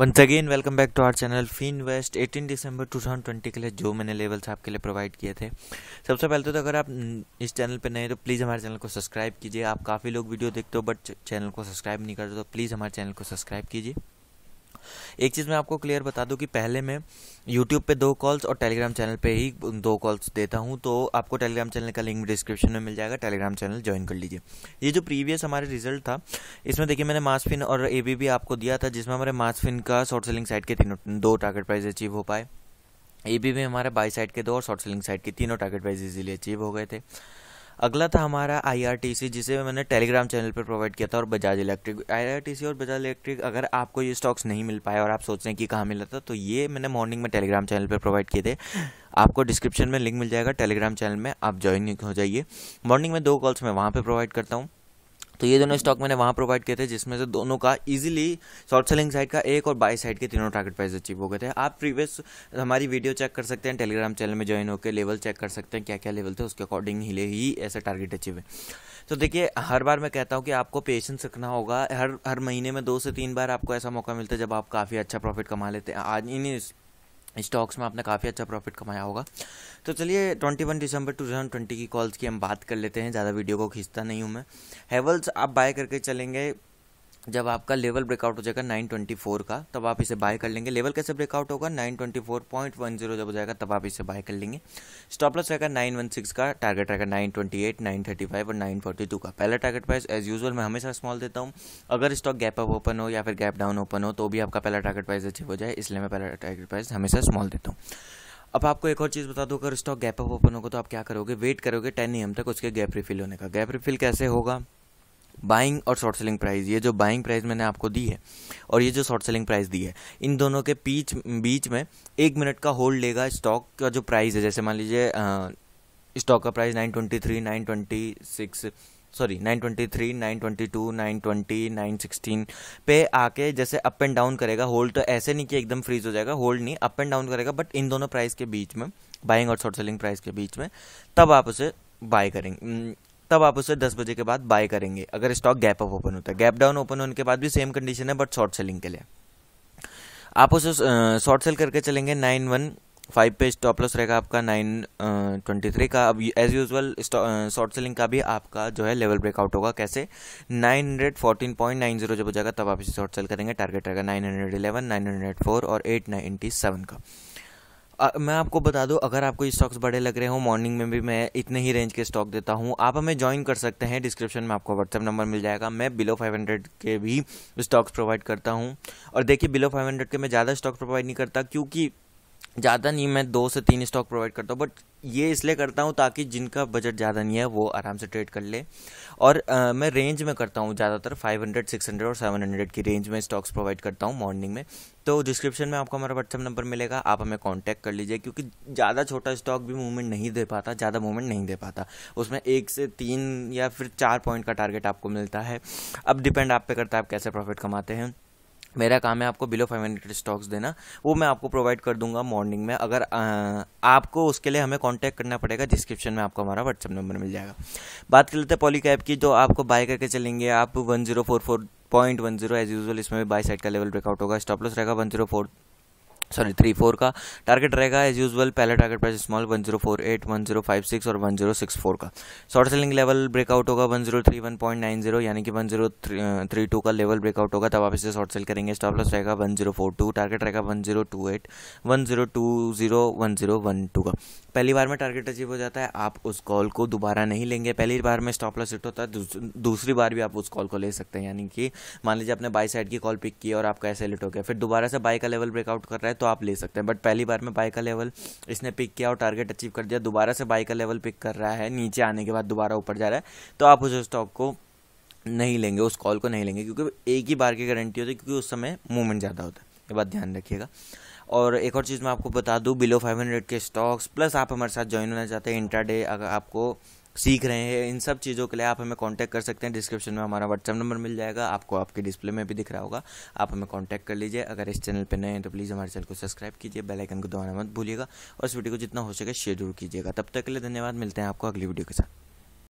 once again welcome back to our channel Finvest eighteen दिसंबर two thousand twenty के लिए जो मैंने लेवल्स आपके लिए प्रोवाइड किए थे सबसे पहले तो, तो अगर आप इस चैनल पर नए तो प्लीज़ हमारे चैनल को सब्सक्राइब कीजिए आप काफ़ी लोग वीडियो देखते हो बट चैनल को सब्सक्राइब नहीं करते तो प्लीज़ हमारे चैनल को सब्सक्राइब कीजिए एक चीज़ मैं आपको क्लियर बता दूँ कि पहले मैं यूट्यूब पे दो कॉल्स और टेलीग्राम चैनल पे ही दो कॉल्स देता हूँ तो आपको टेलीग्राम चैनल का लिंक डिस्क्रिप्शन में मिल जाएगा टेलीग्राम चैनल ज्वाइन कर लीजिए ये जो प्रीवियस हमारे रिजल्ट था इसमें देखिए मैंने मासफिन और ए भी आपको दिया था जिसमें हमारे मासफिन का शॉर्ट सेलिंग साइट के तीनों दो टारगेट प्राइस अचीव हो पाए ए बी में हमारे बाई साइड के दो और शॉर्ट सेलिंग साइड के तीनों टारगेट प्राइस इजीली अचीव हो गए थे अगला था हमारा आईआरटीसी जिसे मैंने टेलीग्राम चैनल पर प्रोवाइड किया था और बजाज इलेक्ट्रिक आईआरटीसी और बजाज इलेक्ट्रिक अगर आपको ये स्टॉक्स नहीं मिल पाए और आप सोच रहे हैं कि कहाँ मिला था तो ये मैंने मॉर्निंग में टेलीग्राम चैनल पर प्रोवाइड किए थे आपको डिस्क्रिप्शन में लिंक मिल जाएगा टेलीग्राम चैनल में आप ज्वाइन हो जाइए मॉर्निंग में दो कॉल्स मैं वहाँ पर प्रोवाइड करता हूँ तो ये दोनों स्टॉक मैंने वहाँ प्रोवाइड किए थे जिसमें से दोनों का इजीली शॉर्ट सेलिंग साइड का एक और बाई साइड के तीनों टारगेट प्राइस अचीव हो गए थे आप प्रीवियस हमारी वीडियो चेक कर सकते हैं टेलीग्राम चैनल में ज्वाइन होकर लेवल चेक कर सकते हैं क्या क्या लेवल थे उसके अकॉर्डिंग ले ही ऐसे टारगेट अचीव है तो देखिए हर बार मैं कहता हूँ कि आपको पेशेंस रखना होगा हर हर महीने में दो से तीन बार आपको ऐसा मौका मिलता है जब आप काफ़ी अच्छा प्रॉफिट कमा लेते हैं आज इन्हीं स्टॉक्स में आपने काफ़ी अच्छा प्रॉफिट कमाया होगा तो चलिए 21 दिसंबर 2020 की कॉल्स की हम बात कर लेते हैं ज़्यादा वीडियो को खींचता नहीं हूँ मैं हेवल्स आप बाय करके चलेंगे जब आपका लेवल ब्रेकआउट हो जाएगा 924 का तब आप इसे बाय कर लेंगे लेवल कैसे ब्रेकआउट होगा 924.10 जब हो जाएगा तब आप इसे बाय कर लेंगे स्टॉप लॉस रहेगा 916 का टारगेट रहेगा 928, 935 और 942 का पहला टारगेट प्राइस एज यूजल मैं हमेशा स्मॉल देता हूँ अगर स्टॉक गैप अप ओपन हो या फिर गैप डाउन ओपन हो तो भी आपका पहला टारगेट प्राइस अचीव हो जाए इसलिए मैं पहला टारगेट प्राइस हमेशा स्मॉल देता हूँ अब आपको एक और चीज़ बता दूँ अगर स्टॉक गैप अप ओपन होगा तो आप क्या करोगे वेट करोगे टेन एम तक उसके गैप रिफिल होने का गैप रिफिल कैसे होगा बाइंग और शॉर्ट सेलिंग प्राइस ये जो बाइंग प्राइस मैंने आपको दी है और ये जो शॉर्ट सेलिंग प्राइस दी है इन दोनों के बीच बीच में एक मिनट का होल्ड लेगा स्टॉक का जो प्राइस है जैसे मान लीजिए स्टॉक का price nine twenty three nine twenty six sorry nine twenty three nine twenty two nine twenty nine sixteen पे आके जैसे अप एंड डाउन करेगा होल्ड तो ऐसे नहीं कि एकदम फ्रीज हो जाएगा होल्ड नहीं अप एंड डाउन करेगा बट इन दोनों प्राइस के बीच में बाइंग और शॉर्ट सेलिंग प्राइस के बीच में तब आप उसे बाय करेंगे तब आप उसे दस बजे के बाद बाय करेंगे अगर स्टॉक गैप अप ओपन होता है गैप डाउन ओपन होने के बाद भी सेम कंडीशन है बट शॉर्ट सेलिंग के लिए आप उसे शॉर्ट सेल करके चलेंगे नाइन वन फाइव पे स्टॉप लॉस रहेगा आपका नाइन ट्वेंटी थ्री का अब एज यूजल शॉर्ट सेलिंग का भी आपका जो है लेवल ब्रेकआउट होगा कैसे nine hundred fourteen point nine zero जब हो जाएगा तब आप इसे शॉर्ट सेल करेंगे टारगेट रहेगा nine hundred eleven nine hundred four और एट नाइन्टी सेवन का आ, मैं आपको बता दूं अगर आपको ये स्टॉक्स बड़े लग रहे हो मॉर्निंग में भी मैं इतने ही रेंज के स्टॉक देता हूं आप हमें ज्वाइन कर सकते हैं डिस्क्रिप्शन में आपको व्हाट्सअप नंबर मिल जाएगा मैं बिलो हंड्रेड के भी स्टॉक्स प्रोवाइड करता हूं और देखिए बिलो हंड्रेड के मैं ज़्यादा स्टॉक प्रोवाइड नहीं करता क्योंकि ज़्यादा नहीं मैं दो से तीन स्टॉक प्रोवाइड करता हूँ बट ये इसलिए करता हूँ ताकि जिनका बजट ज़्यादा नहीं है वो आराम से ट्रेड कर ले और आ, मैं रेंज में करता हूँ ज़्यादातर 500, 600 और 700 की रेंज में स्टॉक्स प्रोवाइड करता हूँ मॉर्निंग में तो डिस्क्रिप्शन में आपको हमारा व्हाट्सअप नंबर मिलेगा आप हमें कॉन्टैक्ट कर लीजिए क्योंकि ज़्यादा छोटा स्टॉक भी मूवमेंट नहीं दे पाता ज़्यादा मूवमेंट नहीं दे पाता उसमें एक से तीन या फिर चार पॉइंट का टारगेट आपको मिलता है अब डिपेंड आप पे करता है आप कैसे प्रॉफिट कमाते हैं मेरा काम है आपको बिलो फाइव हंड्रेड स्टॉक्स देना वो मैं आपको प्रोवाइड कर दूंगा मॉर्निंग में अगर आ, आपको उसके लिए हमें कांटेक्ट करना पड़ेगा डिस्क्रिप्शन में आपको हमारा व्हाट्सअप नंबर मिल जाएगा बात कर लेते हैं पॉली कैब की जो आपको बाय करके चलेंगे आप one zero four four point one zero as usual इसमें भी बाई साइड का लेवल ब्रेकआउट होगा स्टॉप लॉस रहेगा one zero four sorry three four का टारगेट रहेगा एज यूजल पहला target price small one zero four eight one zero five six और one zero six four का शॉर्ट सेलिंग लेवल ब्रेकआउट होगा one zero three one point nine zero यानी कि one zero three to का level breakout होगा तब आप इसे शॉर्ट सेल करेंगे स्टॉप लॉस रहेगा one zero four two target रहेगा one zero two eight one zero two zero one zero one two का पहली बार में टारगेट अचीव हो जाता है आप उस कॉल को दोबारा नहीं लेंगे पहली बार में स्टॉप लॉस हिट होता है दूस, दूसरी बार भी आप उस कॉल को ले सकते हैं यानी कि मान लीजिए आपने बाई साइड की कॉल पिक की और आपका ऐसे लिट हो गया फिर दोबारा से बाई का लेवल ब्रेकआउट कर रहा है तो आप ले सकते हैं बट पहली बार में बाई का लेवल इसने पिक किया और टारगेट अचीव कर दिया दोबारा से बाई का लेवल पिक कर रहा है नीचे आने के बाद दोबारा ऊपर जा रहा है तो आप उस स्टॉक को नहीं लेंगे उस कॉल को नहीं लेंगे क्योंकि एक ही बार की गारंटी होती है क्योंकि उस समय मूवमेंट ज़्यादा होता है ये बात ध्यान रखिएगा और एक और चीज़ मैं आपको बता दूँ बिलो हंड्रेड के स्टॉक्स प्लस आप हमारे साथ ज्वाइन होना चाहते हैं डे अगर आपको सीख रहे हैं इन सब चीज़ों के लिए आप हमें कांटेक्ट कर सकते हैं डिस्क्रिप्शन में हमारा व्हाट्सअप नंबर मिल जाएगा आपको आपके डिस्प्ले में भी दिख रहा होगा आप हमें कांटेक्ट कर लीजिए अगर इस चैनल पर नए हैं तो प्लीज़ हमारे चैनल को सब्सक्राइब कीजिए बेल आइकन को दबाना मत भूलिएगा और इस वीडियो को जितना हो सके शेयर जरूर कीजिएगा तब तक के लिए धन्यवाद मिलते हैं आपको अगली वीडियो के साथ